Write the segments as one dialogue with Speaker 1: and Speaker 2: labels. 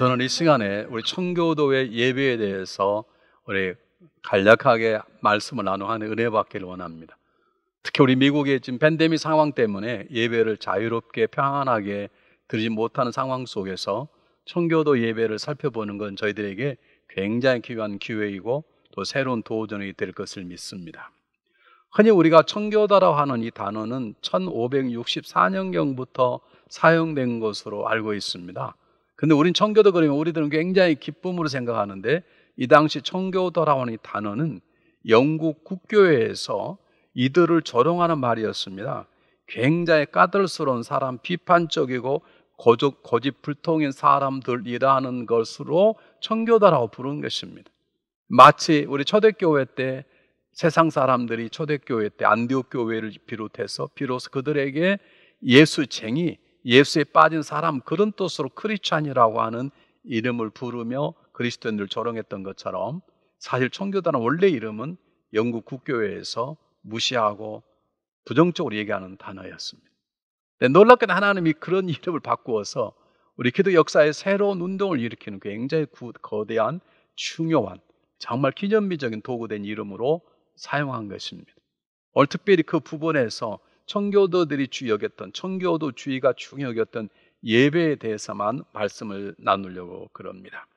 Speaker 1: 저는 이 시간에 우리 청교도의 예배에 대해서 우리 간략하게 말씀을 나누는 은혜 받기를 원합니다. 특히 우리 미국의 지금 팬데믹 상황 때문에 예배를 자유롭게 평안하게 드리지 못하는 상황 속에서 청교도 예배를 살펴보는 건 저희들에게 굉장히 귀한 기회이고 또 새로운 도전이 될 것을 믿습니다. 흔히 우리가 청교도라고 하는 이 단어는 1564년경부터 사용된 것으로 알고 있습니다. 근데 우린 청교도 그러면 우리들은 굉장히 기쁨으로 생각하는데 이 당시 청교도라고 이 단어는 영국 국교회에서 이들을 조롱하는 말이었습니다. 굉장히 까들스러운 사람, 비판적이고 고집, 고집불통인 사람들이라는 것으로 청교도라고 부르는 것입니다. 마치 우리 초대교회 때 세상 사람들이 초대교회 때 안디옥 교회를 비롯해서 비로소 그들에게 예수쟁이 예수에 빠진 사람 그런 뜻으로 크리스찬이라고 하는 이름을 부르며 그리스도인들 조롱했던 것처럼 사실 청교단은 원래 이름은 영국 국교회에서 무시하고 부정적으로 얘기하는 단어였습니다. 네, 놀랍게도 하나님이 그런 이름을 바꾸어서 우리 기독 역사에 새로운 운동을 일으키는 굉장히 거대한 중요한 정말 기념비적인 도구된 이름으로 사용한 것입니다. 오늘 특별히 그 부분에서 청교도들이 주역했던 청교도 주의가 중요했던 예배에 대해서만 말씀을 나누려고 그럽니다.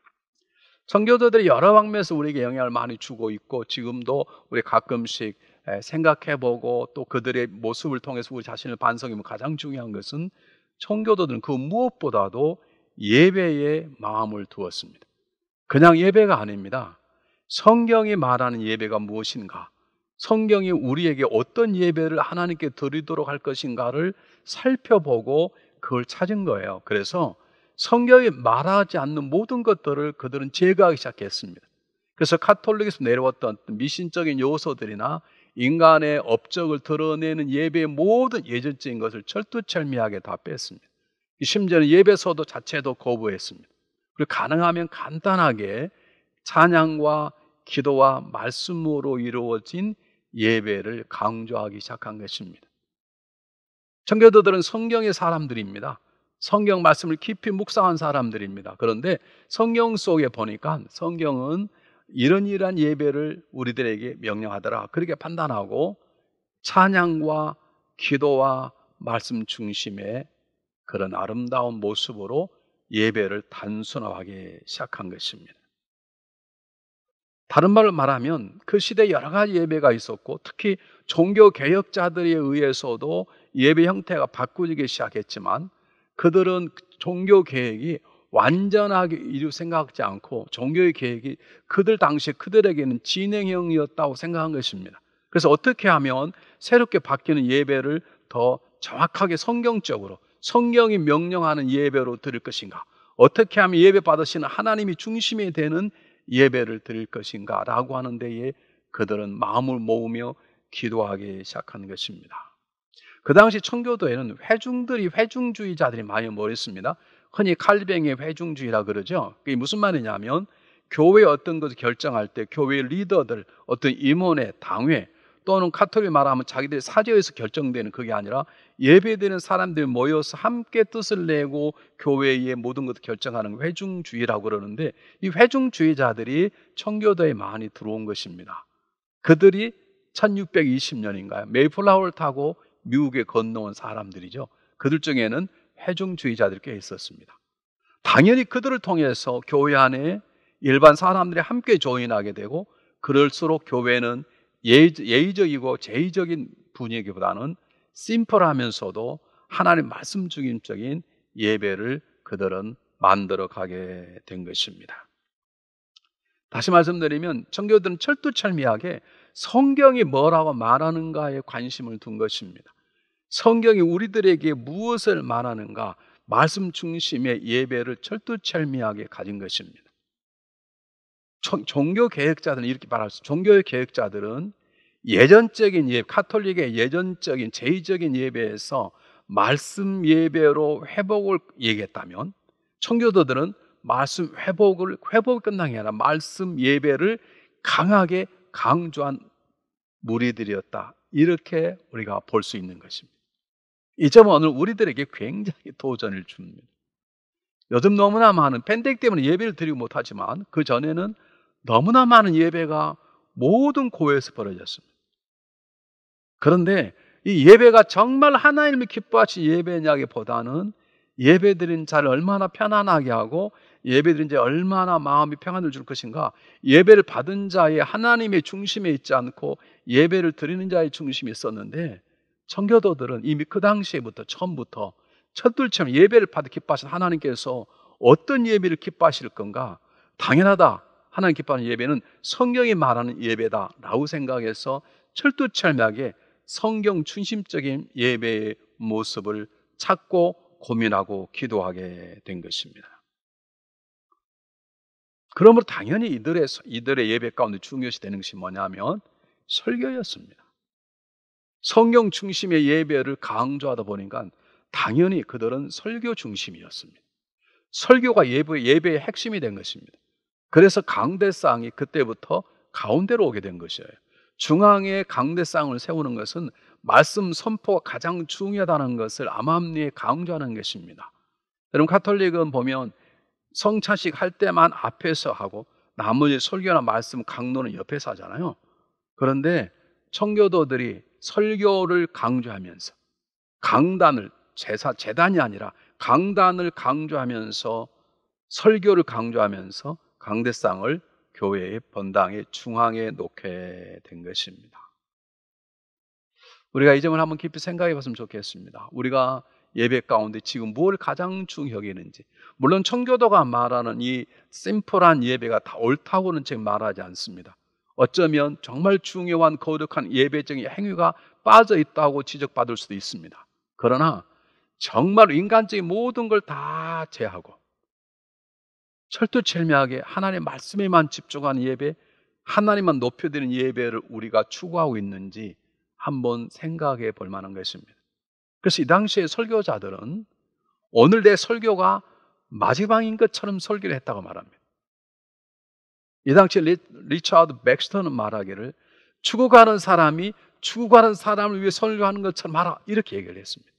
Speaker 1: 청교도들이 여러 방면에서 우리에게 영향을 많이 주고 있고 지금도 우리 가끔씩 생각해보고 또 그들의 모습을 통해서 우리 자신을 반성하면 가장 중요한 것은 청교도들은 그 무엇보다도 예배에 마음을 두었습니다. 그냥 예배가 아닙니다. 성경이 말하는 예배가 무엇인가? 성경이 우리에게 어떤 예배를 하나님께 드리도록 할 것인가를 살펴보고 그걸 찾은 거예요. 그래서 성경이 말하지 않는 모든 것들을 그들은 제거하기 시작했습니다. 그래서 카톨릭에서 내려왔던 미신적인 요소들이나 인간의 업적을 드러내는 예배의 모든 예절적인 것을 철두철미하게 다 뺐습니다. 심지어는 예배서도 자체도 거부했습니다. 그리고 가능하면 간단하게 찬양과 기도와 말씀으로 이루어진 예배를 강조하기 시작한 것입니다. 청교도들은 성경의 사람들입니다. 성경 말씀을 깊이 묵상한 사람들입니다. 그런데 성경 속에 보니까 성경은 이런 이러 예배를 우리들에게 명령하더라. 그렇게 판단하고 찬양과 기도와 말씀 중심의 그런 아름다운 모습으로 예배를 단순화하기 시작한 것입니다. 다른 말을 말하면 그 시대 여러 가지 예배가 있었고 특히 종교 개혁자들에 의해서도 예배 형태가 바꾸기 시작했지만 그들은 종교 개혁이 완전하게 이루 생각하지 않고 종교의 개혁이 그들 당시 그들에게는 진행형이었다고 생각한 것입니다. 그래서 어떻게 하면 새롭게 바뀌는 예배를 더 정확하게 성경적으로 성경이 명령하는 예배로 드릴 것인가? 어떻게 하면 예배 받으시는 하나님이 중심이 되는 예배를 드릴 것인가 라고 하는 데에 그들은 마음을 모으며 기도하기 시작한 것입니다. 그 당시 청교도에는 회중들이 회중주의자들이 많이 모였습니다. 흔히 칼뱅의 회중주의라 그러죠. 그게 무슨 말이냐면 교회 어떤 것을 결정할 때 교회 리더들 어떤 임원의 당회 또는 카톨릭 말하면 자기들 사제에서 결정되는 그게 아니라 예배되는 사람들 모여서 함께 뜻을 내고 교회의 모든 것을 결정하는 회중주의라고 그러는데 이 회중주의자들이 청교도에 많이 들어온 것입니다. 그들이 1620년인가요? 메이플라워를 타고 미국에 건너온 사람들이죠. 그들 중에는 회중주의자들이 꽤 있었습니다. 당연히 그들을 통해서 교회 안에 일반 사람들이 함께 조인하게 되고 그럴수록 교회는 예의적이고 제의적인 분위기보다는 심플하면서도 하나님 말씀 중심적인 예배를 그들은 만들어 가게 된 것입니다. 다시 말씀드리면 청교들은 철두철미하게 성경이 뭐라고 말하는가에 관심을 둔 것입니다. 성경이 우리들에게 무엇을 말하는가 말씀 중심의 예배를 철두철미하게 가진 것입니다. 종교 개혁자들은 이렇게 말할 수. 종교의 개혁자들은 예전적인 예배, 카톨릭의 예전적인 제의적인 예배에서 말씀 예배로 회복을 얘기했다면 청교도들은 말씀 회복을 회복 끝나게 아니라 말씀 예배를 강하게 강조한 무리들이었다. 이렇게 우리가 볼 수 있는 것입니다. 이 점은 오늘 우리들에게 굉장히 도전을 줍니다. 요즘 너무나 많은 팬데믹 때문에 예배를 드리고 못하지만 그 전에는 너무나 많은 예배가 모든 고에서 벌어졌습니다. 그런데 이 예배가 정말 하나님을 기뻐하신 예배냐기보다는 예배드린 자를 얼마나 편안하게 하고 예배드린 자 얼마나 마음이 평안을 줄 것인가 예배를 받은 자의 하나님의 중심에 있지 않고 예배를 드리는 자의 중심에 있었는데 청교도들은 이미 그당시부터 처음부터 첫둘처럼 예배를 받아 기뻐하신 하나님께서 어떤 예배를 기뻐하실 건가 당연하다 하나님 기뻐하는 예배는 성경이 말하는 예배다라고 생각해서 철두철미하게 성경 중심적인 예배의 모습을 찾고 고민하고 기도하게 된 것입니다. 그러므로 당연히 이들의 이들의 예배 가운데 중요시 되는 것이 뭐냐면 설교였습니다. 성경 중심의 예배를 강조하다 보니까 당연히 그들은 설교 중심이었습니다. 설교가 예배, 예배의 핵심이 된 것입니다. 그래서 강대상이 그때부터 가운데로 오게 된 것이에요. 중앙의 강대상을 세우는 것은 말씀 선포가 가장 중요하다는 것을 암암리에 강조하는 것입니다. 여러분 카톨릭은 보면 성찬식 할 때만 앞에서 하고 나머지 설교나 말씀 강론은 옆에서 하잖아요. 그런데 청교도들이 설교를 강조하면서 강단을 제사 재단이 아니라 강단을 강조하면서 설교를 강조하면서 강대상을 교회의 본당의 중앙에 놓게 된 것입니다. 우리가 이 점을 한번 깊이 생각해 봤으면 좋겠습니다. 우리가 예배 가운데 지금 뭘 가장 중요하게는지 물론 청교도가 말하는 이 심플한 예배가 다 옳다고는 지금 말하지 않습니다. 어쩌면 정말 중요한 거룩한 예배적인 행위가 빠져 있다고 지적받을 수도 있습니다. 그러나 정말 인간적인 모든 걸 다 제하고 철두철미하게 하나님의 말씀에만 집중한 예배, 하나님만 높여드리는 예배를 우리가 추구하고 있는지 한번 생각해 볼 만한 것입니다. 그래서 이 당시의 설교자들은 오늘 내 설교가 마지막인 것처럼 설교를 했다고 말합니다. 이 당시 리, 리차드 맥스터는 말하기를 죽어가는 사람이 죽어가는 사람을 위해 설교하는 것처럼 하라 이렇게 얘기를 했습니다.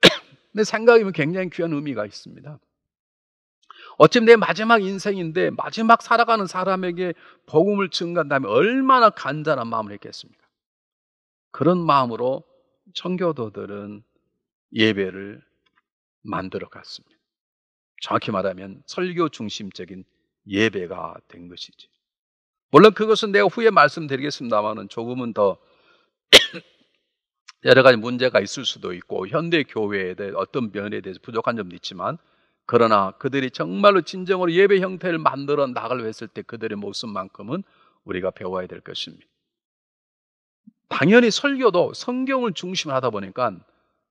Speaker 1: 내 생각이면 굉장히 귀한 의미가 있습니다. 어쩜 내 마지막 인생인데 마지막 살아가는 사람에게 복음을 증가한다면 얼마나 간단한 마음을 했겠습니까? 그런 마음으로 청교도들은 예배를 만들어 갔습니다. 정확히 말하면 설교 중심적인 예배가 된 것이지. 물론 그것은 내가 후에 말씀드리겠습니다만은 조금은 더 여러 가지 문제가 있을 수도 있고 현대 교회에 대해 어떤 면에 대해서 부족한 점도 있지만 그러나 그들이 정말로 진정으로 예배 형태를 만들어 나가려 했을 때 그들의 모습만큼은 우리가 배워야 될 것입니다. 당연히 설교도 성경을 중심으로 하다 보니까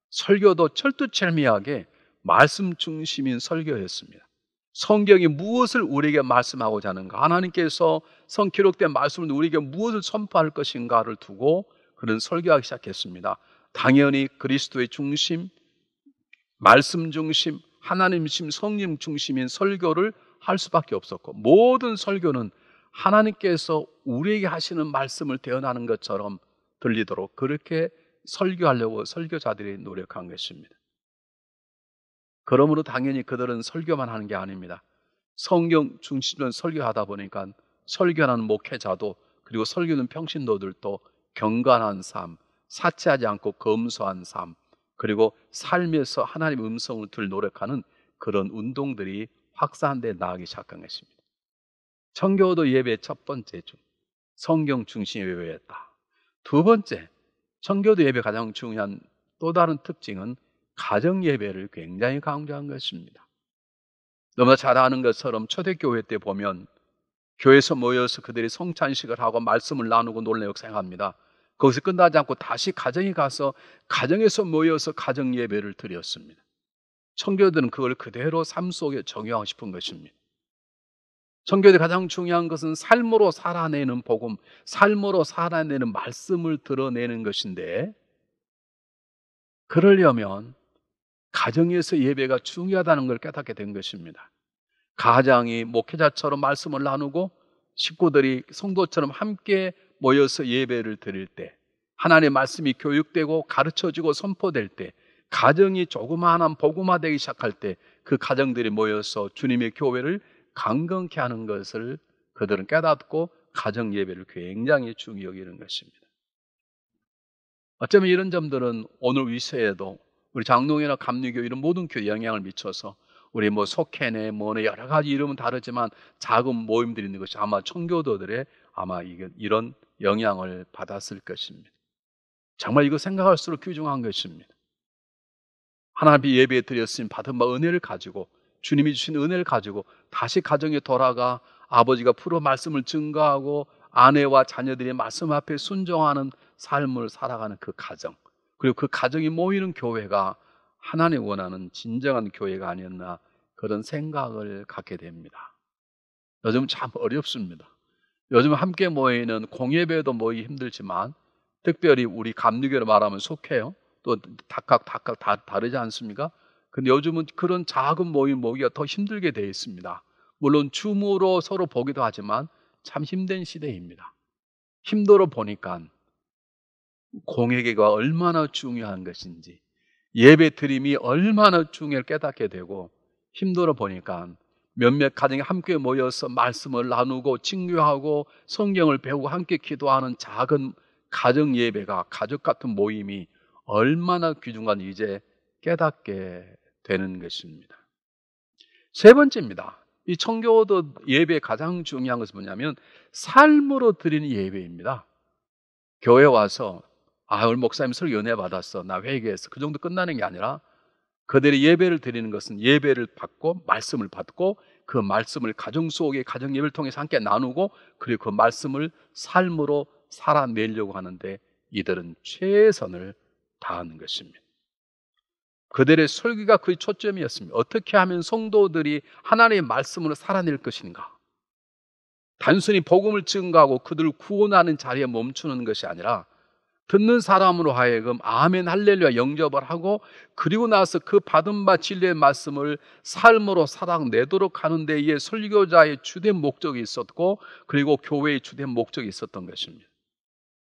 Speaker 1: 설교도 철두철미하게 말씀 중심인 설교였습니다. 성경이 무엇을 우리에게 말씀하고자 하는가? 하나님께서 성 기록된 말씀을 우리에게 무엇을 선포할 것인가를 두고 그런 설교하기 시작했습니다. 당연히 그리스도의 중심, 말씀 중심, 하나님 심, 성님 중심인 설교를 할 수밖에 없었고 모든 설교는 하나님께서 우리에게 하시는 말씀을 대언하는 것처럼 들리도록 그렇게 설교하려고 설교자들이 노력한 것입니다. 그러므로 당연히 그들은 설교만 하는 게 아닙니다. 성경 중심으로 설교하다 보니까 설교하는 목회자도 그리고 설교는 평신도들도 경건한 삶, 사치하지 않고 검소한 삶, 그리고 삶에서 하나님 음성을 들 노력하는 그런 운동들이 확산돼 나가기 시작한 것입니다. 청교도 예배 첫 번째 중 성경 중심 예배였다. 두 번째 청교도 예배 가장 중요한 또 다른 특징은 가정 예배를 굉장히 강조한 것입니다. 너무나 잘 아는 것처럼 초대교회 때 보면 교회에서 모여서 그들이 성찬식을 하고 말씀을 나누고 놀래 역사합니다. 거기서 끝나지 않고 다시 가정에 가서 가정에서 모여서 가정 예배를 드렸습니다. 청교들은 그걸 그대로 삶 속에 적용하고 싶은 것입니다. 청교대 가장 중요한 것은 삶으로 살아내는 복음, 삶으로 살아내는 말씀을 드러내는 것인데, 그러려면 가정에서 예배가 중요하다는 걸 깨닫게 된 것입니다. 가장이 목회자처럼 말씀을 나누고 식구들이 성도처럼 함께 모여서 예배를 드릴 때, 하나님의 말씀이 교육되고 가르쳐지고 선포될 때, 가정이 조그마한 복음화되기 시작할 때, 그 가정들이 모여서 주님의 교회를 강건케 하는 것을 그들은 깨닫고 가정 예배를 굉장히 중요 여기는 것입니다. 어쩌면 이런 점들은 오늘 위세에도 우리 장로이나 감리교 이런 모든 교회 영향을 미쳐서 우리 뭐 속해네 뭐네 여러 가지 이름은 다르지만 작은 모임들이 있는 것이 아마 청교도들의 아마 이런 영향을 받았을 것입니다. 정말 이거 생각할수록 귀중한 것입니다. 하나님 예배 드렸으니 받은 바 은혜를 가지고 주님이 주신 은혜를 가지고 다시 가정에 돌아가 아버지가 풀어 말씀을 증거하고 아내와 자녀들이 말씀 앞에 순종하는 삶을 살아가는 그 가정 그리고 그 가정이 모이는 교회가 하나님 원하는 진정한 교회가 아니었나 그런 생각을 갖게 됩니다. 요즘 참 어렵습니다. 요즘 함께 모이는 공예배도 모이기 힘들지만 특별히 우리 감리교로 말하면 속해요. 또 각각 각각 다 다르지 않습니까? 근데 요즘은 그런 작은 모임 모기가 더 힘들게 되어 있습니다. 물론 춤으로 서로 보기도 하지만 참 힘든 시대입니다. 힘들어 보니까 공예계가 얼마나 중요한 것인지 예배 드림이 얼마나 중요를 깨닫게 되고 힘들어 보니까 몇몇 가정이 함께 모여서 말씀을 나누고 친교하고 성경을 배우고 함께 기도하는 작은 가정 예배가 가족 같은 모임이 얼마나 귀중한 이제 깨닫게 되는 것입니다. 세 번째입니다. 이 청교도 예배 가장 중요한 것은 뭐냐면 삶으로 드리는 예배입니다. 교회 와서 아 오늘 목사님 설교 연애 받았어 나 회개했어 그 정도 끝나는 게 아니라 그들의 예배를 드리는 것은 예배를 받고 말씀을 받고 그 말씀을 가정 속에 가정 예배를 통해서 함께 나누고 그리고 그 말씀을 삶으로 살아내려고 하는데 이들은 최선을 다하는 것입니다. 그들의 설교가 그의 초점이었습니다. 어떻게 하면 성도들이 하나님의 말씀으로 살아낼 것인가? 단순히 복음을 증거하고 그들을 구원하는 자리에 멈추는 것이 아니라 듣는 사람으로 하여금 아멘 할렐루야 영접을 하고 그리고 나서 그 받은 바 진리의 말씀을 삶으로 살아내도록 하는 데에 설교자의 주된 목적이 있었고 그리고 교회의 주된 목적이 있었던 것입니다.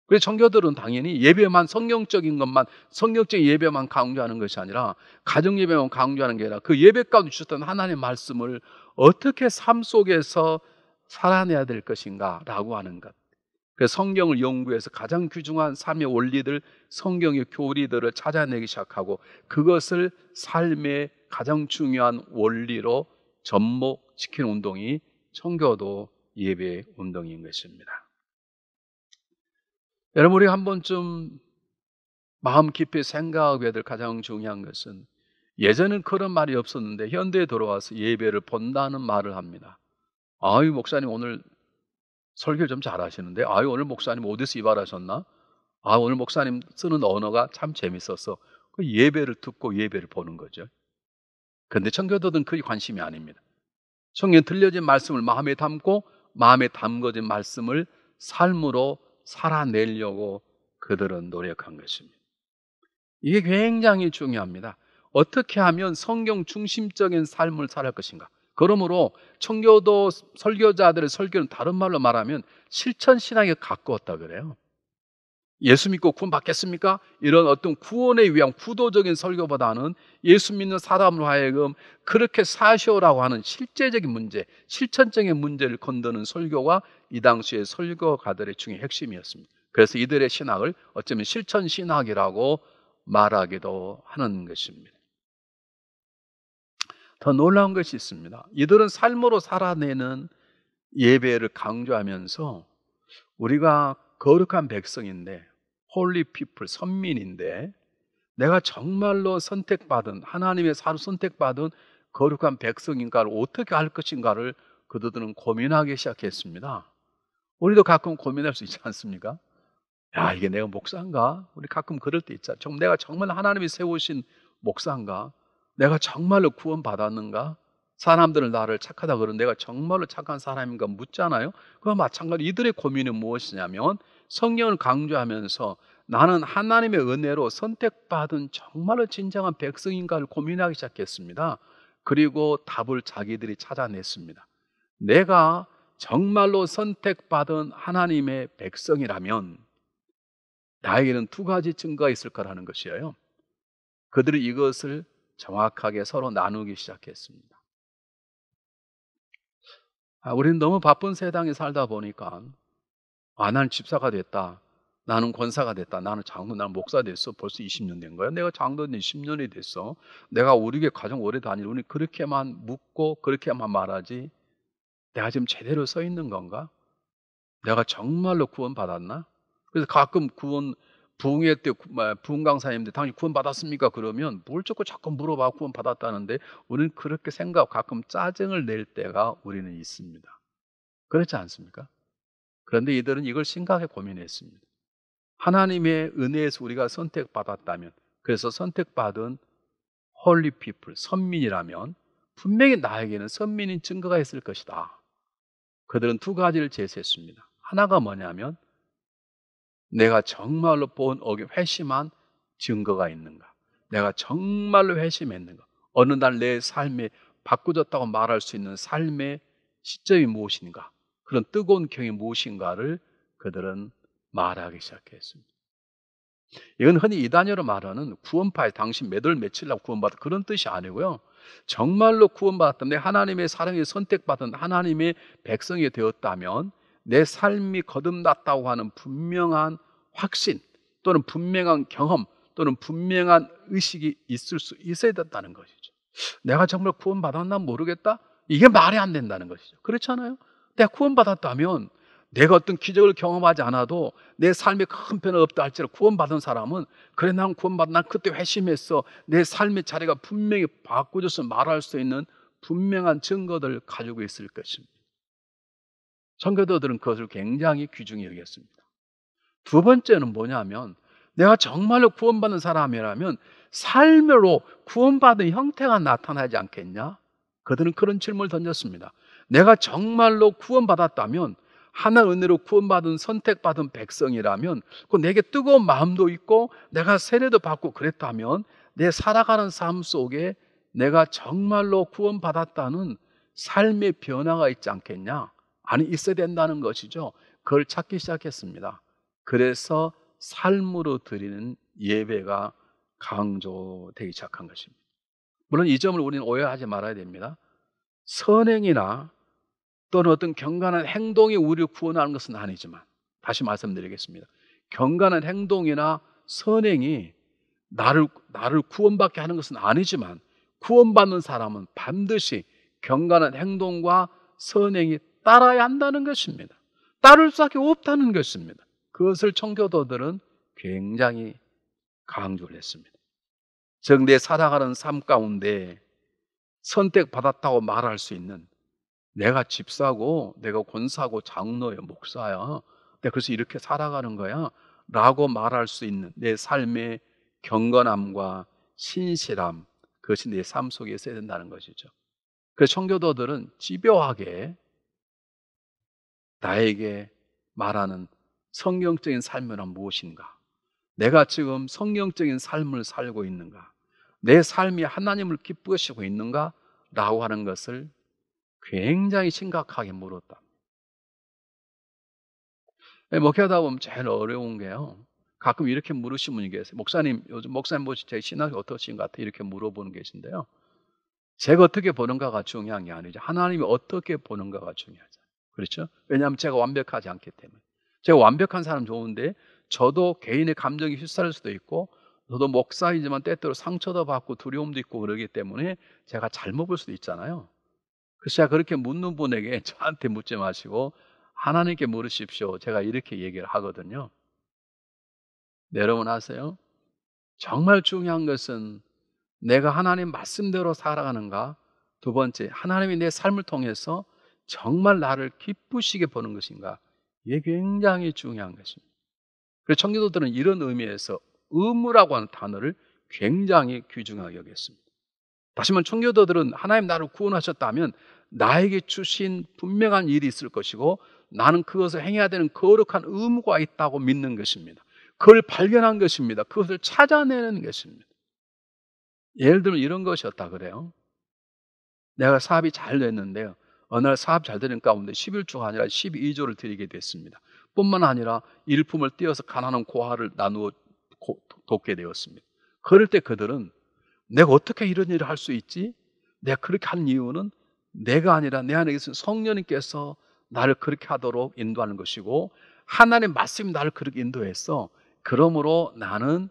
Speaker 1: 그래서 청교들은 당연히 예배만 성경적인 것만 성경적인 예배만 강조하는 것이 아니라 가정 예배만 강조하는 게 아니라 그 예배 가운데 주셨던 하나님의 말씀을 어떻게 삶 속에서 살아내야 될 것인가라고 하는 것. 그 성경을 연구해서 가장 귀중한 삶의 원리들, 성경의 교리들을 찾아내기 시작하고 그것을 삶의 가장 중요한 원리로 접목시킨 운동이 청교도 예배 운동인 것입니다. 여러분 우리 한 번쯤 마음 깊이 생각해야 될 가장 중요한 것은 예전엔 그런 말이 없었는데 현대에 돌아와서 예배를 본다는 말을 합니다. 아유 목사님 오늘 설교를 좀 잘하시는데 아유 오늘 목사님 어디서 이발하셨나? 아 오늘 목사님 쓰는 언어가 참 재밌었어. 그 예배를 듣고 예배를 보는 거죠. 그런데 청교도들은 그게 관심이 아닙니다. 청년 들려진 말씀을 마음에 담고 마음에 담궈진 말씀을 삶으로 살아내려고 그들은 노력한 것입니다. 이게 굉장히 중요합니다. 어떻게 하면 성경 중심적인 삶을 살할 것인가? 그러므로 청교도 설교자들의 설교는 다른 말로 말하면 실천 신앙에 가까웠다 그래요. 예수 믿고 구원 받겠습니까? 이런 어떤 구원에 위한 구도적인 설교보다는 예수 믿는 사람으로 하여금 그렇게 사시오라고 하는 실제적인 문제, 실천적인 문제를 건드는 설교가 이 당시의 설교가들의 중의 핵심이었습니다. 그래서 이들의 신학을 어쩌면 실천 신학이라고 말하기도 하는 것입니다. 더 놀라운 것이 있습니다. 이들은 삶으로 살아내는 예배를 강조하면서 우리가 거룩한 백성인데 홀리 피플 선민인데 내가 정말로 선택받은 하나님의 사로 선택받은 거룩한 백성인가를 어떻게 할 것인가를 그들은 고민하기 시작했습니다. 우리도 가끔 고민할 수 있지 않습니까? 야 이게 내가 목사인가? 우리 가끔 그럴 때 있잖아. 내가 정말 하나님이 세우신 목사인가? 내가 정말로 구원받았는가? 사람들은 나를 착하다 그러는 내가 정말로 착한 사람인가 묻잖아요. 그와 마찬가지로 이들의 고민은 무엇이냐면 성령을 강조하면서 나는 하나님의 은혜로 선택받은 정말로 진정한 백성인가를 고민하기 시작했습니다. 그리고 답을 자기들이 찾아냈습니다. 내가 정말로 선택받은 하나님의 백성이라면 나에게는 두 가지 증거가 있을 거라는 것이에요. 그들이 이것을 정확하게 서로 나누기 시작했습니다. 아, 우리는 너무 바쁜 세상에 살다 보니까 아, 나는 집사가 됐다. 나는 권사가 됐다. 나는 장로, 나는 목사 됐어. 벌써 20년 된 거야. 내가 장로는 10년이 됐어. 내가 우리 교 가정 오래 다니니 그렇게만 묻고 그렇게만 말하지. 내가 지금 제대로 서 있는 건가? 내가 정말로 구원 받았나? 그래서 가끔 구원 부흥회 때 부흥강사님들 당신 구원 받았습니까? 그러면 뭘 자꾸 자꾸 물어봐 구원 받았다는데 우리는 그렇게 생각 가끔 짜증을 낼 때가 우리는 있습니다. 그렇지 않습니까? 그런데 이들은 이걸 심각하게 고민했습니다. 하나님의 은혜에서 우리가 선택받았다면 그래서 선택받은 헐리 피플 선민이라면 분명히 나에게는 선민인 증거가 있을 것이다. 그들은 두 가지를 제시했습니다. 하나가 뭐냐면 내가 정말로 본 옥에 회심한 증거가 있는가? 내가 정말로 회심했는가? 어느 날 내 삶이 바꾸졌다고 말할 수 있는 삶의 시점이 무엇인가? 그런 뜨거운 경이 무엇인가를 그들은 말하기 시작했습니다. 이건 흔히 이단어로 말하는 구원파의 당신 몇월 며칠날 구원받은 그런 뜻이 아니고요. 정말로 구원받았다면 하나님의 사랑에 선택받은 하나님의 백성이 되었다면 내 삶이 거듭났다고 하는 분명한 확신 또는 분명한 경험 또는 분명한 의식이 있을 수 있어야 된다는 것이죠. 내가 정말 구원받았나 모르겠다? 이게 말이 안 된다는 것이죠. 그렇잖아요. 내가 구원받았다면 내가 어떤 기적을 경험하지 않아도 내 삶에 큰 변화 없다 할지라 구원받은 사람은 그래 난 구원받나 았 그때 회심했어 내 삶의 자리가 분명히 바꾸어서 말할 수 있는 분명한 증거들 가지고 있을 것입니다. 선교도들은 그것을 굉장히 귀중히 여겼습니다. 두 번째는 뭐냐면 내가 정말로 구원받는 사람이라면 삶으로 구원받은 형태가 나타나지 않겠냐? 그들은 그런 질문을 던졌습니다. 내가 정말로 구원받았다면 하나 은혜로 구원받은 선택받은 백성이라면 그 내게 뜨거운 마음도 있고 내가 세례도 받고 그랬다면 내 살아가는 삶 속에 내가 정말로 구원받았다는 삶의 변화가 있지 않겠냐? 아니 있어야 된다는 것이죠. 그걸 찾기 시작했습니다. 그래서 삶으로 드리는 예배가 강조되기 시작한 것입니다. 물론 이 점을 우리는 오해하지 말아야 됩니다. 선행이나 또는 어떤 경건한 행동이 우리를 구원하는 것은 아니지만 다시 말씀드리겠습니다. 경건한 행동이나 선행이 나를 나를 구원받게 하는 것은 아니지만 구원받는 사람은 반드시 경건한 행동과 선행이 따라야 한다는 것입니다. 따를 수밖에 없다는 것입니다. 그것을 청교도들은 굉장히 강조를 했습니다. 즉, 내 살아가는 삶 가운데 선택받았다고 말할 수 있는 내가 집사고, 내가 권사고, 장로야, 목사야. 내가 그래서 이렇게 살아가는 거야. 라고 말할 수 있는 내 삶의 경건함과 신실함, 그것이 내 삶 속에 있어야 된다는 것이죠. 그래서 청교도들은 집요하게 나에게 말하는 성경적인 삶이란 무엇인가? 내가 지금 성경적인 삶을 살고 있는가? 내 삶이 하나님을 기쁘시고 있는가? 라고 하는 것을 굉장히 심각하게 물었다. 목회하다 예, 뭐 보면 제일 어려운 게요. 가끔 이렇게 물으신 분이 계세요. 목사님, 요즘 목사님 보시 제 신학이 어떠신 것 같아? 이렇게 물어보는 계신데요. 제가 어떻게 보는가가 중요한 게 아니죠. 하나님이 어떻게 보는가가 중요하죠. 그렇죠? 왜냐하면 제가 완벽하지 않기 때문에. 제가 완벽한 사람 좋은데 저도 개인의 감정이 휩싸일 수도 있고 저도 목사이지만 때때로 상처도 받고 두려움도 있고 그러기 때문에 제가 잘못 볼 수도 있잖아요. 그래서 제가 그렇게 묻는 분에게 저한테 묻지 마시고 하나님께 물으십시오. 제가 이렇게 얘기를 하거든요. 네, 여러분 아세요? 정말 중요한 것은 내가 하나님 말씀대로 살아가는가? 두 번째, 하나님이 내 삶을 통해서 정말 나를 기쁘시게 보는 것인가? 이게 굉장히 중요한 것입니다. 그래서 청교도들은 이런 의미에서 의무라고 하는 단어를 굉장히 귀중하게 여겼습니다. 다시 말해 청교도들은 하나님 나를 구원하셨다면 나에게 주신 분명한 일이 있을 것이고 나는 그것을 행해야 되는 거룩한 의무가 있다고 믿는 것입니다. 그걸 발견한 것입니다. 그것을 찾아내는 것입니다. 예를 들면 이런 것이었다 그래요. 내가 사업이 잘 됐는데요. 어느 날 사업 잘 되는 가운데 11조가 아니라 12조를 드리게 됐습니다. 뿐만 아니라 일품을 띄어서 가난한 고아를 나누어 돕게 되었습니다. 그럴 때 그들은 내가 어떻게 이런 일을 할 수 있지? 내가 그렇게 한 이유는 내가 아니라 내 안에 계신 성령님께서 나를 그렇게 하도록 인도하는 것이고 하나님 말씀이 나를 그렇게 인도했어. 그러므로 나는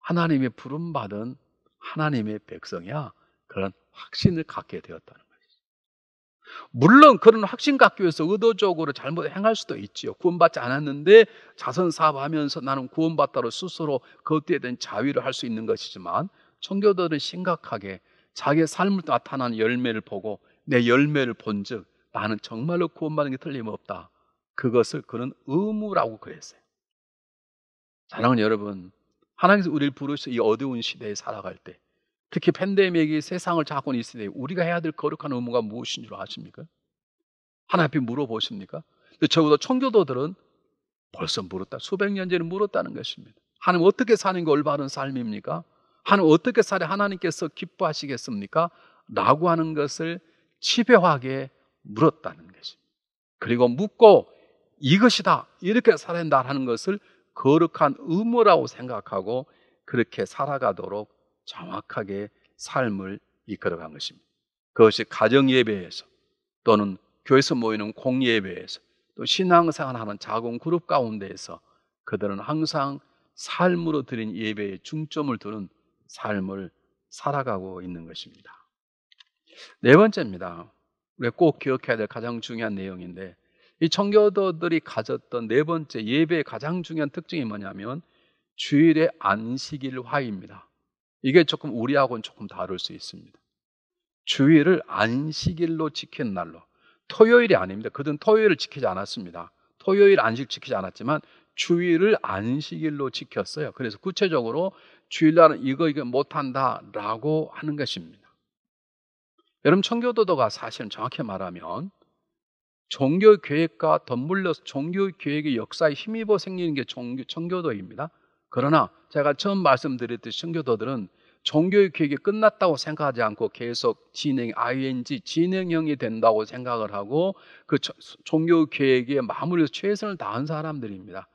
Speaker 1: 하나님의 부름받은 하나님의 백성이야. 그런 확신을 갖게 되었다는 물론 그런 확신 갖기 위해서 의도적으로 잘못 행할 수도 있지요. 구원받지 않았는데 자선 사업하면서 나는 구원받다로 스스로 그것에 대한 자위를 할 수 있는 것이지만 청교도들 심각하게 자기의 삶을 나타나는 열매를 보고 내 열매를 본즉 나는 정말로 구원받는 게 틀림없다. 그것을 그는 의무라고 그랬어요. 사랑하는 여러분, 하나님께서 우리를 부르셔 이 어두운 시대에 살아갈 때 특히 팬데믹이 세상을 자고는 있으니 우리가 해야 될 거룩한 의무가 무엇인 줄 아십니까? 하나님 물어보십니까? 적어도 청교도들은 벌써 물었다. 수백 년 전에 물었다는 것입니다. 하나님 어떻게 사는 게 올바른 삶입니까? 하나님 어떻게 살아 하나님께서 기뻐하시겠습니까? 라고 하는 것을 치배하게 물었다는 것입니다. 그리고 묻고 이것이다. 이렇게 살아야 한다는 것을 거룩한 의무라고 생각하고 그렇게 살아가도록 정확하게 삶을 이끌어간 것입니다. 그것이 가정 예배에서 또는 교회에서 모이는 공예배에서 또 신앙생활하는 작은 그룹 가운데에서 그들은 항상 삶으로 드린 예배에 중점을 두는 삶을 살아가고 있는 것입니다. 네 번째입니다. 우리 꼭 기억해야 될 가장 중요한 내용인데 이 청교도들이 가졌던 네 번째 예배의 가장 중요한 특징이 뭐냐면 주일의 안식일 화입니다. 이게 조금 우리하고는 조금 다를 수 있습니다. 주일을 안식일로 지킨 날로. 토요일이 아닙니다. 그들은 토요일을 지키지 않았습니다. 토요일 안식 지키지 않았지만 주일을 안식일로 지켰어요. 그래서 구체적으로 주일날은 이거 이거 못한다라고 하는 것입니다. 여러분 청교도도가 사실은 정확히 말하면 종교 계획과 덧물려서 종교 계획의 역사에 힘입어 생기는 게 종교, 청교도입니다. 그러나 제가 처음 말씀드렸듯이 청교도들은 종교의 교육이 끝났다고 생각하지 않고 계속 진행, ing, 진행형이 된다고 생각을 하고 그 종교 계획에 마무리해서 최선을 다한 사람들입니다.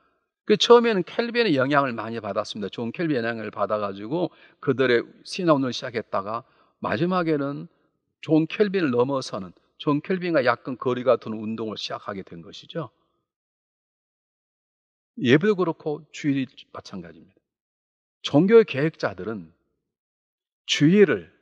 Speaker 1: 그 처음에는 켈빈의 영향을 많이 받았습니다. 좋은 켈빈 영향을 받아가지고 그들의 신화운동을 시작했다가 마지막에는 좋은 켈빈을 넘어서는 좋은 켈빈과 약간 거리가 두는 운동을 시작하게 된 것이죠. 예배도 그렇고 주일이 마찬가지입니다. 종교의 계획자들은 주일을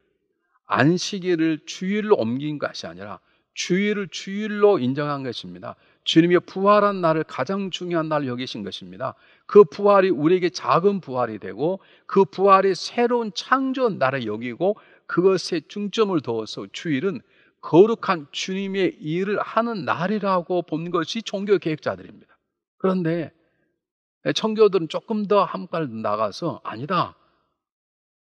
Speaker 1: 안식일을 주일로 옮긴 것이 아니라 주일을 주일로 인정한 것입니다. 주님이 부활한 날을 가장 중요한 날 여기신 것입니다. 그 부활이 우리에게 작은 부활이 되고 그 부활이 새로운 창조 날을 여기고 그것에 중점을 두어서 주일은 거룩한 주님의 일을 하는 날이라고 본 것이 종교 계획자들입니다. 그런데 예, 청교들은 조금 더 한발 나가서 아니다.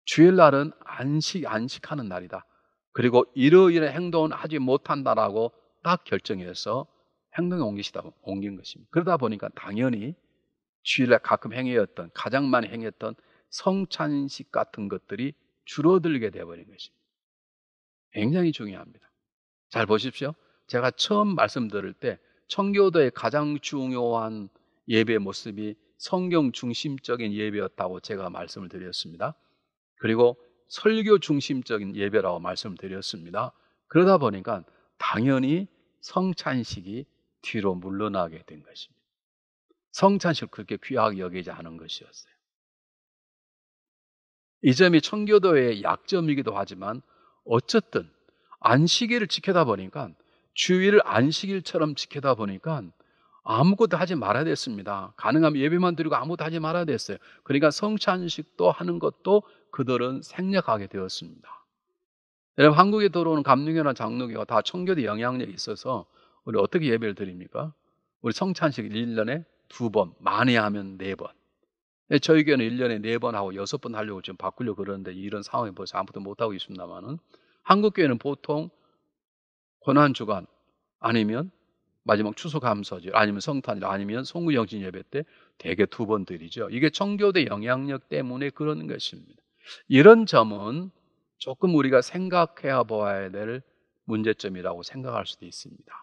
Speaker 1: 주일날은 안식 안식하는 날이다. 그리고 일요일에 행동은 하지 못한다라고 딱 결정해서 행동에 옮기시다 옮긴 것입니다. 그러다 보니까 당연히 주일날 가끔 행위였던 가장 많이 행했던 성찬식 같은 것들이 줄어들게 되어버린 것입니다. 굉장히 중요합니다. 잘 보십시오. 제가 처음 말씀드릴 때 청교도의 가장 중요한 예배 모습이 성경 중심적인 예배였다고 제가 말씀을 드렸습니다. 그리고 설교 중심적인 예배라고 말씀드렸습니다. 을 그러다 보니까 당연히 성찬식이 뒤로 물러나게 된 것입니다. 성찬식 을 그렇게 귀하게 여기지 않은 것이었어요. 이 점이 청교도의 약점이기도 하지만 어쨌든 안식일을 지켜다 보니까 주일 안식일처럼 지켜다 보니까 아무것도 하지 말아야 됐습니다. 가능하면 예배만 드리고 아무것도 하지 말아야 됐어요. 그러니까 성찬식도 하는 것도 그들은 생략하게 되었습니다. 여러분 한국에 들어오는 감리교나 장로교가 다청교도 영향력이 있어서 우리 어떻게 예배를 드립니까? 우리 성찬식 1년에 두 번, 많이 하면 네 번. 네, 저희 교회는 1년에 네번 하고 여섯 번 하려고 지금 바꾸려고 그러는데 이런 상황에 벌써 아무도 것못 하고 있습니다만은 한국 교회는 보통 권한 주간 아니면 마지막 추수감사절 아니면 성탄일 아니면 송구영신 예배 때 대개 두번 드리죠. 이게 청교대 영향력 때문에 그런 것입니다. 이런 점은 조금 우리가 생각해 보아야 될 문제점이라고 생각할 수도 있습니다.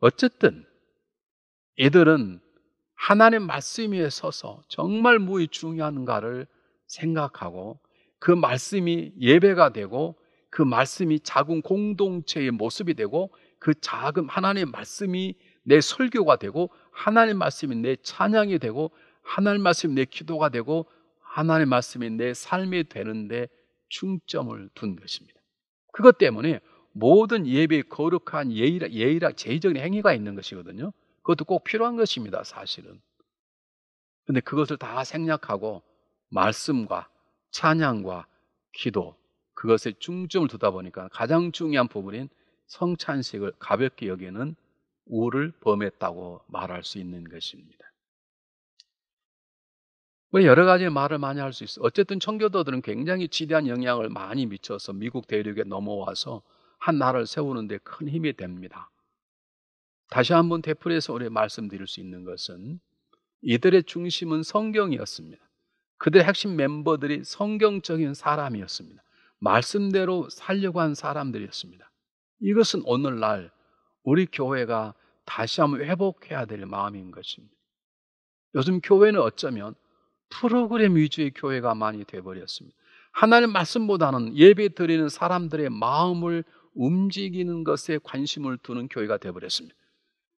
Speaker 1: 어쨌든 이들은 하나님 말씀 위에 서서 정말 무엇이 중요한가를 생각하고 그 말씀이 예배가 되고 그 말씀이 작은 공동체의 모습이 되고 그 작은 하나님의 말씀이 내 설교가 되고 하나님의 말씀이 내 찬양이 되고 하나님의 말씀이 내 기도가 되고 하나님의 말씀이 내 삶이 되는데 중점을 둔 것입니다. 그것 때문에 모든 예배의 거룩한 예의라, 예의라 제의적인 행위가 있는 것이거든요. 그것도 꼭 필요한 것입니다, 사실은. 근데 그것을 다 생략하고 말씀과 찬양과 기도 그것에 중점을 두다 보니까 가장 중요한 부분인 성찬식을 가볍게 여기는 우를 범했다고 말할 수 있는 것입니다. 뭐 여러 가지 말을 많이 할 수 있어. 어쨌든 청교도들은 굉장히 지대한 영향을 많이 미쳐서 미국 대륙에 넘어와서 한 나라를 세우는데 큰 힘이 됩니다. 다시 한번 대풀에서 우리 말씀드릴 수 있는 것은 이들의 중심은 성경이었습니다. 그들의 핵심 멤버들이 성경적인 사람이었습니다. 말씀대로 살려고 한 사람들이었습니다. 이것은 오늘날 우리 교회가 다시 한번 회복해야 될 마음인 것입니다. 요즘 교회는 어쩌면 프로그램 위주의 교회가 많이 되어버렸습니다. 하나님 말씀보다는 예배 드리는 사람들의 마음을 움직이는 것에 관심을 두는 교회가 되어버렸습니다.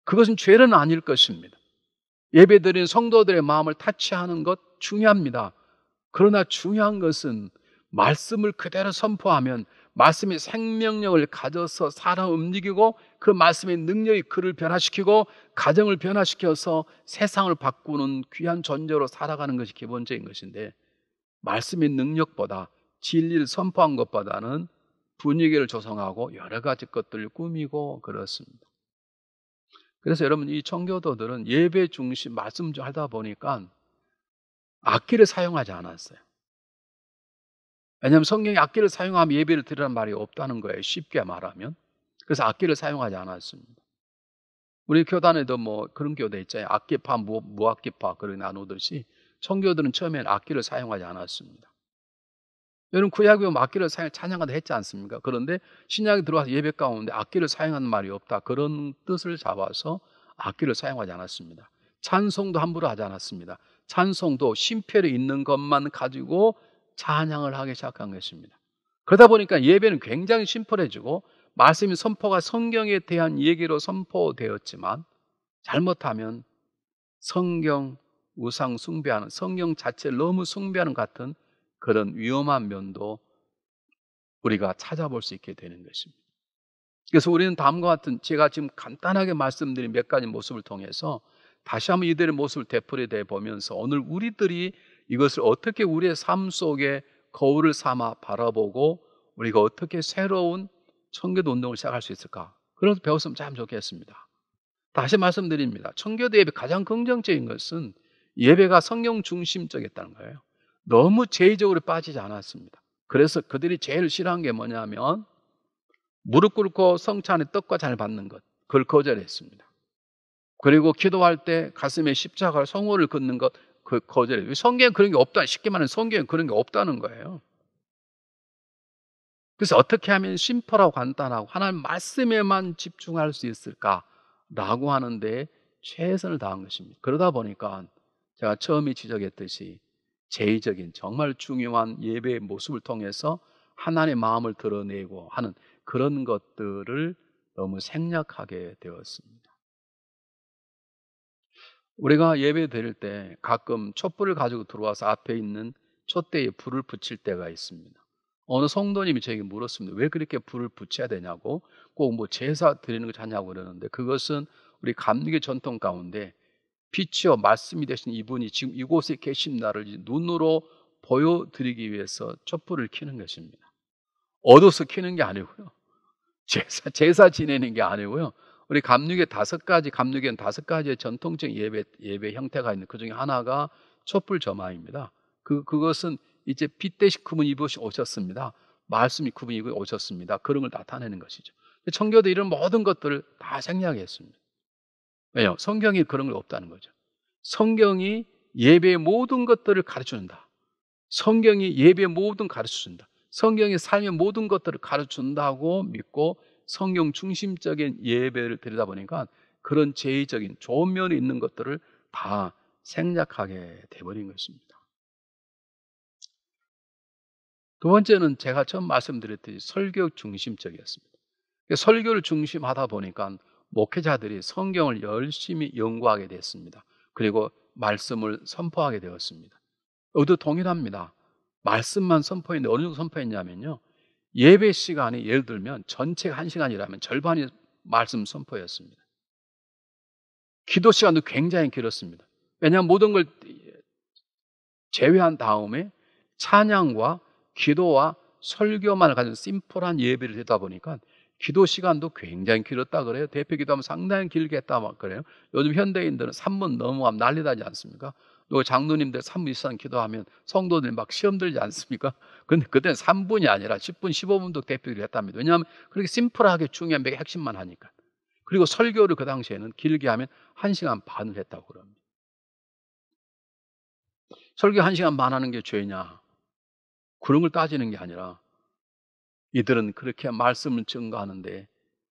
Speaker 1: 그것은 죄는 아닐 것입니다. 예배 드리는 성도들의 마음을 타치하는 것 중요합니다. 그러나 중요한 것은 말씀을 그대로 선포하면 말씀이 생명력을 가져서 살아 움직이고 그 말씀의 능력이 그를 변화시키고 가정을 변화시켜서 세상을 바꾸는 귀한 존재로 살아가는 것이 기본적인 것인데 말씀의 능력보다 진리를 선포한 것보다는 분위기를 조성하고 여러 가지 것들을 꾸미고 그렇습니다. 그래서 여러분 이 청교도들은 예배 중심 말씀 좀 하다 보니까 악기를 사용하지 않았어요. 왜냐하면 성경이 악기를 사용하면 예배를 드리라는 말이 없다는 거예요. 쉽게 말하면. 그래서 악기를 사용하지 않았습니다. 우리 교단에도 뭐 그런 교대 있잖아요. 악기파, 무, 무악기파 그렇게 나누듯이 청교들은 처음엔 악기를 사용하지 않았습니다. 여러분 구약에 오 악기를 사용 찬양하다 했지 않습니까? 그런데 신약에 들어와서 예배 가운데 악기를 사용하는 말이 없다 그런 뜻을 잡아서 악기를 사용하지 않았습니다. 찬송도 함부로 하지 않았습니다. 찬송도 심폐를 있는 것만 가지고 찬양을 하기 시작한 것입니다. 그러다 보니까 예배는 굉장히 심플해지고 말씀이 선포가 성경에 대한 얘기로 선포되었지만 잘못하면 성경 우상 숭배하는 성경 자체를 너무 숭배하는 같은 그런 위험한 면도 우리가 찾아볼 수 있게 되는 것입니다. 그래서 우리는 다음과 같은 제가 지금 간단하게 말씀드린 몇 가지 모습을 통해서 다시 한번 이들의 모습을 되풀이해 보면서 오늘 우리들이 이것을 어떻게 우리의 삶 속에 거울을 삼아 바라보고 우리가 어떻게 새로운 청교도 운동을 시작할 수 있을까? 그런 것 배웠으면 참 좋겠습니다. 다시 말씀드립니다. 청교도 예배 가장 긍정적인 것은 예배가 성령 중심적이었다는 거예요. 너무 제의적으로 빠지지 않았습니다. 그래서 그들이 제일 싫어한 게 뭐냐면 무릎 꿇고 성찬의 떡과 잔을 받는 것. 그걸 거절했습니다. 그리고 기도할 때 가슴에 십자가 를 성호를 긋는 것 그거절해 성경에 그런 게 없다. 쉽게 말하면 성경에 그런 게 없다는 거예요. 그래서 어떻게 하면 심플하고 간단하고 하나님 말씀에만 집중할 수 있을까라고 하는데 최선을 다한 것입니다. 그러다 보니까 제가 처음에 지적했듯이 제의적인 정말 중요한 예배의 모습을 통해서 하나님의 마음을 드러내고 하는 그런 것들을 너무 생략하게 되었습니다. 우리가 예배 드릴 때 가끔 촛불을 가지고 들어와서 앞에 있는 촛대에 불을 붙일 때가 있습니다. 어느 성도님이 저에게 물었습니다. 왜 그렇게 불을 붙여야 되냐고 꼭 뭐 제사 드리는 거 하냐고 그러는데 그것은 우리 감리교 전통 가운데 빛이요 말씀이 되신 이분이 지금 이곳에 계신나를 눈으로 보여드리기 위해서 촛불을 켜는 것입니다. 얻어서 켜는 게 아니고요. 제사, 제사 지내는 게 아니고요. 우리 감육의 다섯 가지, 감육에는 다섯 가지의 전통적인 예배, 예배 형태가 있는 그 중에 하나가 촛불 점화입니다. 그, 그것은 이제 빛 대신 구분 입으시 오셨습니다. 말씀이 구분 입으 오셨습니다. 그런 걸 나타내는 것이죠. 청교도 이런 모든 것들을 다 생략했습니다. 왜요? 성경이 그런 게 없다는 거죠. 성경이 예배의 모든 것들을 가르쳐준다. 성경이 예배의 모든 가르쳐준다. 성경이 삶의 모든 것들을 가르쳐준다고 믿고 성경 중심적인 예배를 드리다 보니까 그런 제의적인 좋은 면이 있는 것들을 다 생략하게 돼버린 것입니다. 두 번째는 제가 처음 말씀드렸듯이 설교 중심적이었습니다. 그러니까 설교를 중심하다 보니까 목회자들이 성경을 열심히 연구하게 됐습니다. 그리고 말씀을 선포하게 되었습니다. 어기도 동일합니다. 말씀만 선포했는데 어느 정도 선포했냐면요. 예배 시간이 예를 들면 전체 한시간이라면 절반이 말씀 선포였습니다. 기도 시간도 굉장히 길었습니다. 왜냐하면 모든 걸 제외한 다음에 찬양과 기도와 설교만을 가진 심플한 예배를 되다 보니까 기도 시간도 굉장히 길었다 그래요. 대표 기도하면 상당히 길게 했다 막 그래요. 요즘 현대인들은 3분 넘어가면 난리 나지 않습니까? 또 장로님들 3분 이상 기도하면 성도들 막 시험 들지 않습니까? 근데 그때는 3분이 아니라 10분, 15분도 대표를 했답니다. 왜냐하면 그렇게 심플하게 중요한 맥 핵심만 하니까. 그리고 설교를 그 당시에는 길게 하면 1시간 반을 했다고 그럽니다. 설교 1시간 반 하는 게 죄냐? 그런 걸 따지는 게 아니라 이들은 그렇게 말씀을 증거하는데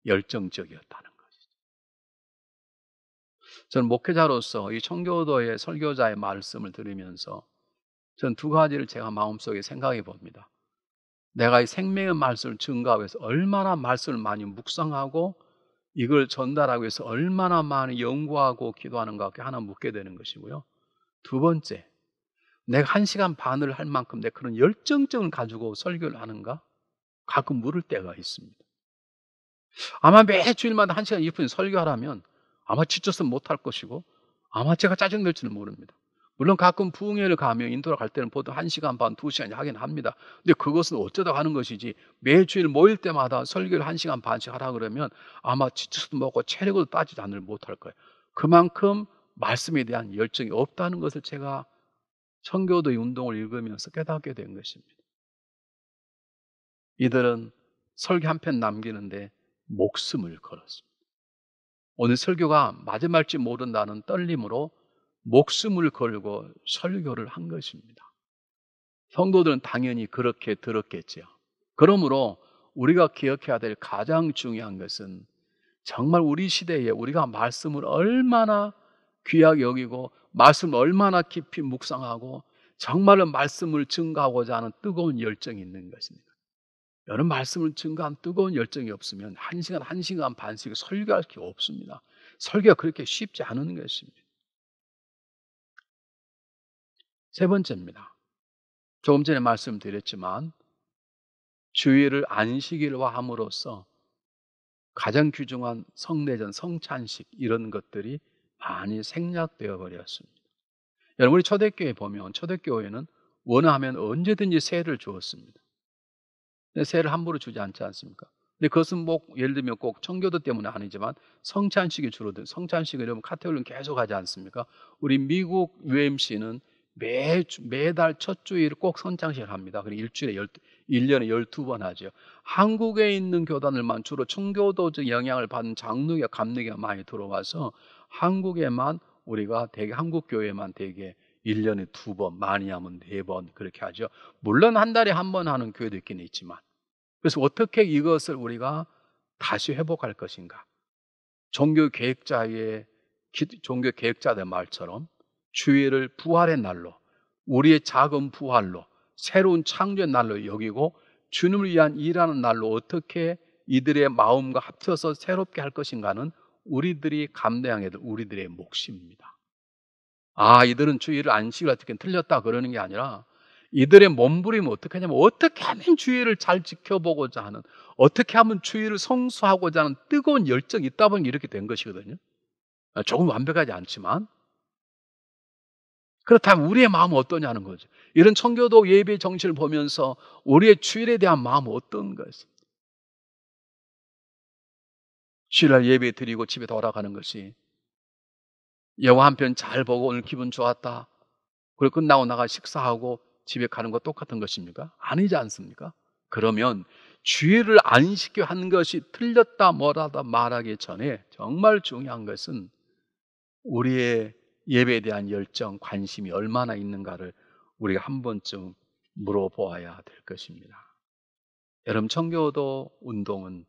Speaker 1: 열정적이었다는 저는 목회자로서 이 청교도의 설교자의 말씀을 들으면서 저는 두 가지를 제가 마음속에 생각해 봅니다. 내가 이 생명의 말씀을 증가하기 위해서 얼마나 말씀을 많이 묵상하고 이걸 전달하기 위해서 얼마나 많이 연구하고 기도하는가 하나 묻게 되는 것이고요. 두 번째, 내가 한 시간 반을 할 만큼 내 그런 열정증을 가지고 설교를 하는가? 가끔 물을 때가 있습니다. 아마 매 주일마다 한 시간 이0분 설교하라면 아마 지쳐서 못할 것이고 아마 제가 짜증낼지는 모릅니다. 물론 가끔 부흥회를 가면 인도를갈 때는 보통 1시간 반, 2시간 하긴 합니다. 근데 그것은 어쩌다 가는 것이지 매주일 모일 때마다 설교를 1시간 반씩 하라 그러면 아마 지쳐서도 먹고 체력으로 따지지 않을 못할 거예요. 그만큼 말씀에 대한 열정이 없다는 것을 제가 청교도의 운동을 읽으면서 깨닫게 된 것입니다. 이들은 설교 한 편 남기는데 목숨을 걸었습니다. 오늘 설교가 마지막일지 모른다는 떨림으로 목숨을 걸고 설교를 한 것입니다. 성도들은 당연히 그렇게 들었겠지 그러므로 우리가 기억해야 될 가장 중요한 것은 정말 우리 시대에 우리가 말씀을 얼마나 귀하게 여기고 말씀을 얼마나 깊이 묵상하고 정말로 말씀을 증가하고자 하는 뜨거운 열정이 있는 것입니다. 여러 말씀을 증거한 뜨거운 열정이 없으면 한 시간 한 시간 반씩 설교할 게 없습니다. 설교가 그렇게 쉽지 않은 것입니다. 세 번째입니다. 조금 전에 말씀드렸지만 주의를 안식일화함으로써 가장 귀중한 성내전 성찬식 이런 것들이 많이 생략되어 버렸습니다. 여러분 우리 초대교회 보면 초대교회는 원하면 언제든지 세를 주었습니다. 네, 새를 함부로 주지 않지 않습니까? 근데 그것은 뭐 예를 들면 꼭 청교도 때문에 아니지만 성찬식이 줄어든 성찬식을 여러분 카테올린 계속 하지 않습니까? 우리 미국 UMC는 매 매달 첫 주일 꼭 성찬식을 합니다. 그리고 일주일에 열 1년에 12번 하죠. 한국에 있는 교단을만 주로 청교도적 영향을 받은 장르와 감리가 많이 들어와서 한국에만 우리가 대개 한국 교회만 대개 1년에 두 번, 많이 하면 네 번 그렇게 하죠. 물론 한 달에 한 번 하는 교회도 있긴 있지만 그래서 어떻게 이것을 우리가 다시 회복할 것인가? 종교 계획자의 종교 계획자들 말처럼 주의를 부활의 날로 우리의 작은 부활로 새로운 창조의 날로 여기고 주님을 위한 일하는 날로 어떻게 이들의 마음과 합쳐서 새롭게 할 것인가는 우리들이 감당해야 될 우리들의 몫입니다. 아, 이들은 주의를 안식을 어떻게 틀렸다 그러는 게 아니라 이들의 몸부림은 어떻게 하냐면 어떻게 하면 주의를 잘 지켜보고자 하는 어떻게 하면 주의를 성수하고자 하는 뜨거운 열정이 있다 보니 이렇게 된 것이거든요. 아, 조금 완벽하지 않지만 그렇다면 우리의 마음은 어떠냐는 거죠. 이런 청교도 예배 정신을 보면서 우리의 주일에 대한 마음은 어떤가 했 주일날 예배 드리고 집에 돌아가는 것이 영화 한편 잘 보고 오늘 기분 좋았다. 그리고 끝나고 나가 식사하고 집에 가는 것 똑같은 것입니까? 아니지 않습니까? 그러면 주의를 안 시켜 한 것이 틀렸다 뭐라다 말하기 전에 정말 중요한 것은 우리의 예배에 대한 열정, 관심이 얼마나 있는가를 우리가 한 번쯤 물어보아야 될 것입니다. 여름 청교도 운동은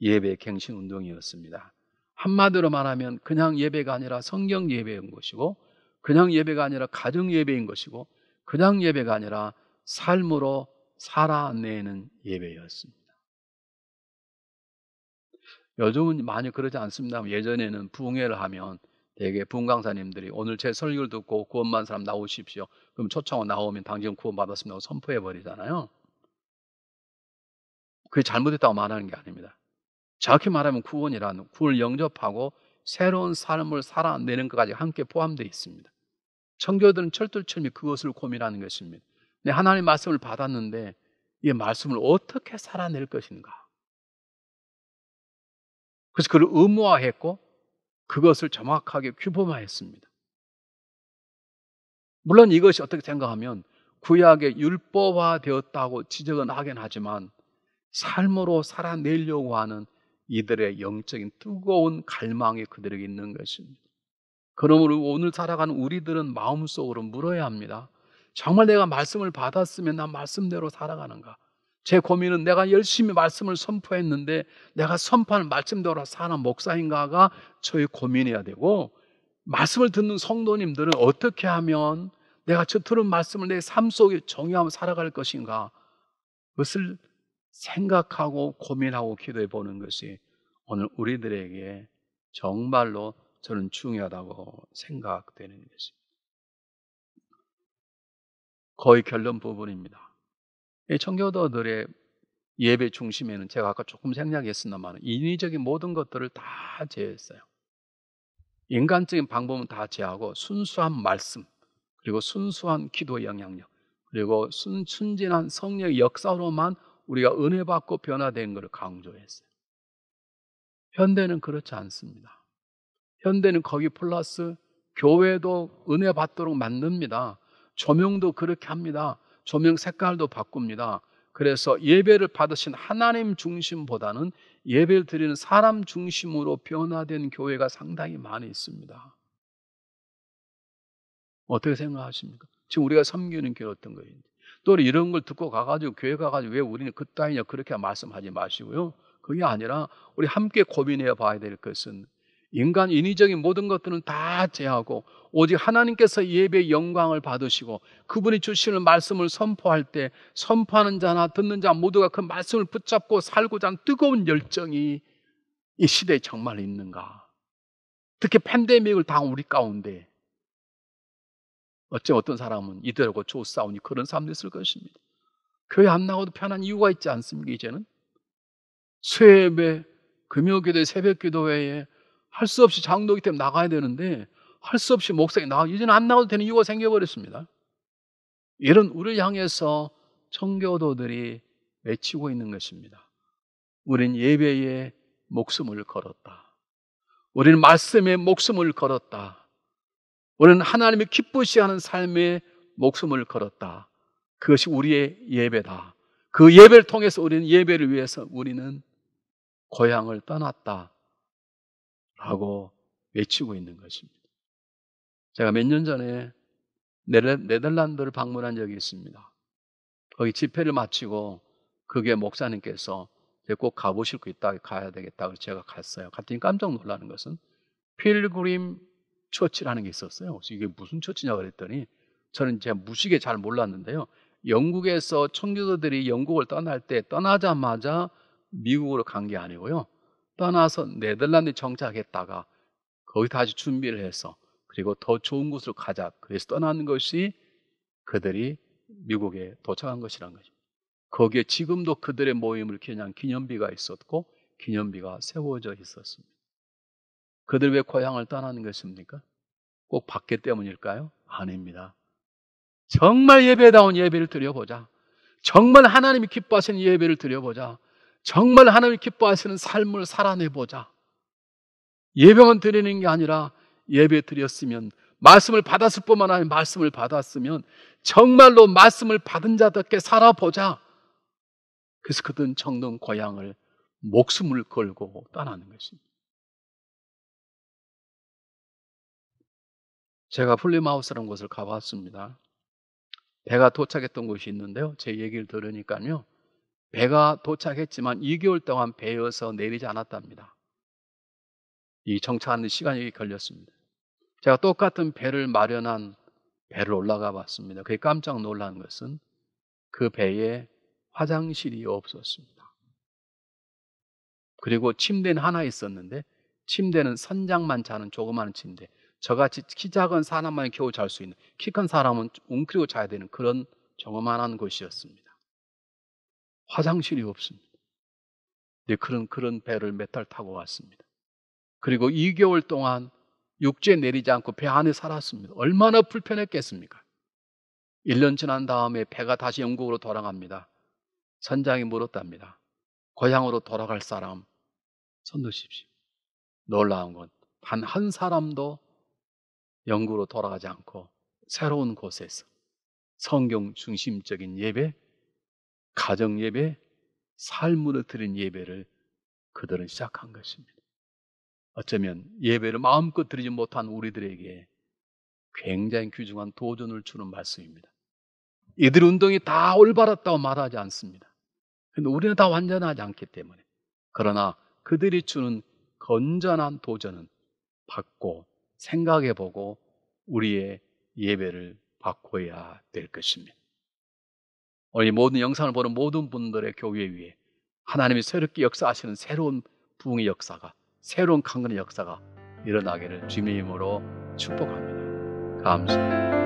Speaker 1: 예배 갱신 운동이었습니다. 한마디로 말하면 그냥 예배가 아니라 성경 예배인 것이고 그냥 예배가 아니라 가정 예배인 것이고 그냥 예배가 아니라 삶으로 살아내는 예배였습니다. 요즘은 많이 그러지 않습니다. 예전에는 부흥회를 하면 대개 부흥 강사님들이 오늘 제 설교를 듣고 구원받은 사람 나오십시오. 그럼 초청을 나오면 당신 구원받았습니다 고 선포해 버리잖아요. 그게 잘못했다고 말하는 게 아닙니다. 정확히 말하면 구원이라는 구원을 영접하고 새로운 삶을 살아내는 것까지 함께 포함되어 있습니다. 청교들은 철들철미 그것을 고민하는 것입니다. 내 하나님 말씀을 받았는데 이 말씀을 어떻게 살아낼 것인가? 그래서 그를 의무화했고 그것을 정확하게 규범화했습니다. 물론 이것이 어떻게 생각하면 구약의 율법화되었다고 지적은 하긴 하지만 삶으로 살아내려고 하는 이들의 영적인 뜨거운 갈망이 그들에게 있는 것입니다. 그러므로 오늘 살아가는 우리들은 마음속으로 물어야 합니다. 정말 내가 말씀을 받았으면 나 말씀대로 살아가는가? 제 고민은 내가 열심히 말씀을 선포했는데 내가 선포한 말씀대로 사는 목사인가가 저의 고민이어야 되고 말씀을 듣는 성도님들은 어떻게 하면 내가 저 들은 말씀을 내 삶 속에 정의하며 살아갈 것인가? 그것을 생각하고 고민하고 기도해 보는 것이 오늘 우리들에게 정말로 저는 중요하다고 생각되는 것입니다. 거의 결론 부분입니다. 청교도들의 예배 중심에는 제가 아까 조금 생략했으나만 인위적인 모든 것들을 다 제했어요. 인간적인 방법은 다 제하고 순수한 말씀 그리고 순수한 기도 영향력 그리고 순, 순진한 성령의 역사로만 우리가 은혜받고 변화된 것을 강조했어요. 현대는 그렇지 않습니다. 현대는 거기 플러스 교회도 은혜 받도록 만듭니다. 조명도 그렇게 합니다. 조명 색깔도 바꿉니다. 그래서 예배를 받으신 하나님 중심보다는 예배를 드리는 사람 중심으로 변화된 교회가 상당히 많이 있습니다. 어떻게 생각하십니까? 지금 우리가 섬기는 교회 어떤 거예요또 이런 걸 듣고 가가지고 교회 가가지고 왜 우리는 그따위냐 그렇게 말씀하지 마시고요. 그게 아니라 우리 함께 고민해 봐야 될 것은 인간 인위적인 모든 것들은 다 제하고 오직 하나님께서 예배 영광을 받으시고 그분이 주시는 말씀을 선포할 때 선포하는 자나 듣는 자 모두가 그 말씀을 붙잡고 살고자 하는 뜨거운 열정이 이 시대에 정말 있는가? 특히 팬데믹을 당한 우리 가운데 어째 어떤 사람은 이들하고 좋사오니 그런 사람도 있을 것입니다. 교회 안 나가도 편한 이유가 있지 않습니까? 이제는 수새배 금요기도 새벽 기도회에 할수 없이 장로기 때문에 나가야 되는데 할 수 없이 목사이 나가 이제는 안 나가도 되는 이유가 생겨버렸습니다. 이런 우리를 향해서 청교도들이 외치고 있는 것입니다. 우린 예배에 목숨을 걸었다. 우리는 말씀에 목숨을 걸었다. 우리는 하나님의 기쁘시하는 삶에 목숨을 걸었다. 그것이 우리의 예배다. 그 예배를 통해서 우리는 예배를 위해서 우리는 고향을 떠났다. 라고 외치고 있는 것입니다. 제가 몇 년 전에 네덜란드를 방문한 적이 있습니다. 거기 집회를 마치고 그게 목사님께서 꼭 가보실 거 있다, 가야 되겠다. 그래서 제가 갔어요. 갔더니 깜짝 놀라는 것은 필그림 처치라는 게 있었어요. 그래서 이게 무슨 처치냐 고 그랬더니 저는 제가 무식에 잘 몰랐는데요. 영국에서 청교도들이 영국을 떠날 때 떠나자마자 미국으로 간 게 아니고요. 떠나서 네덜란드 에 정착했다가 거기 다시 준비를 해서 그리고 더 좋은 곳으로 가자. 그래서 떠나는 것이 그들이 미국에 도착한 것이란 것입니다. 거기에 지금도 그들의 모임을 기념 기념비가 있었고 기념비가 세워져 있었습니다. 그들 왜 고향을 떠나는 것입니까? 꼭 밖에 때문일까요? 아닙니다. 정말 예배다운 예배를 드려보자. 정말 하나님이 기뻐하시는 예배를 드려보자. 정말 하나님 기뻐하시는 삶을 살아내보자. 예배만 드리는 게 아니라 예배 드렸으면 말씀을 받았을 뿐만 아니라 말씀을 받았으면 정말로 말씀을 받은 자답게 살아보자. 그래서 그들은 정동 고향을 목숨을 걸고 떠나는 것입니다. 제가 플리마우스라는 곳을 가봤습니다. 배가 도착했던 곳이 있는데요. 제 얘기를 들으니까요. 배가 도착했지만 2개월 동안 배여서 내리지 않았답니다. 이 정차하는 시간이 걸렸습니다. 제가 똑같은 배를 마련한 배를 올라가 봤습니다. 그게 깜짝 놀란 것은 그 배에 화장실이 없었습니다. 그리고 침대는 하나 있었는데 침대는 선장만 자는 조그마한 침대. 저같이 키 작은 사람만 겨우 잘 수 있는 키 큰 사람은 웅크리고 자야 되는 그런 조그만한 곳이었습니다. 화장실이 없습니다. 네, 그런, 그런 배를 몇 달 타고 왔습니다. 그리고 2개월 동안 육지에 내리지 않고 배 안에 살았습니다. 얼마나 불편했겠습니까? 1년 지난 다음에 배가 다시 영국으로 돌아갑니다. 선장이 물었답니다. 고향으로 돌아갈 사람 손 드십시오. 놀라운 건 단 한 사람도 영국으로 돌아가지 않고 새로운 곳에서 성경 중심적인 예배 가정 예배, 삶으로 드린 예배를 그들은 시작한 것입니다. 어쩌면 예배를 마음껏 드리지 못한 우리들에게 굉장히 귀중한 도전을 주는 말씀입니다. 이들 운동이 다 올바랐다고 말하지 않습니다. 근데 우리는 다 완전하지 않기 때문에. 그러나 그들이 주는 건전한 도전은 받고 생각해보고 우리의 예배를 바꿔야 될 것입니다. 오늘 어, 이 모든 영상을 보는 모든 분들의 교회 위에 하나님이 새롭게 역사하시는 새로운 부흥의 역사가 새로운 강건의 역사가 일어나기를 주님으로 축복합니다. 감사합니다.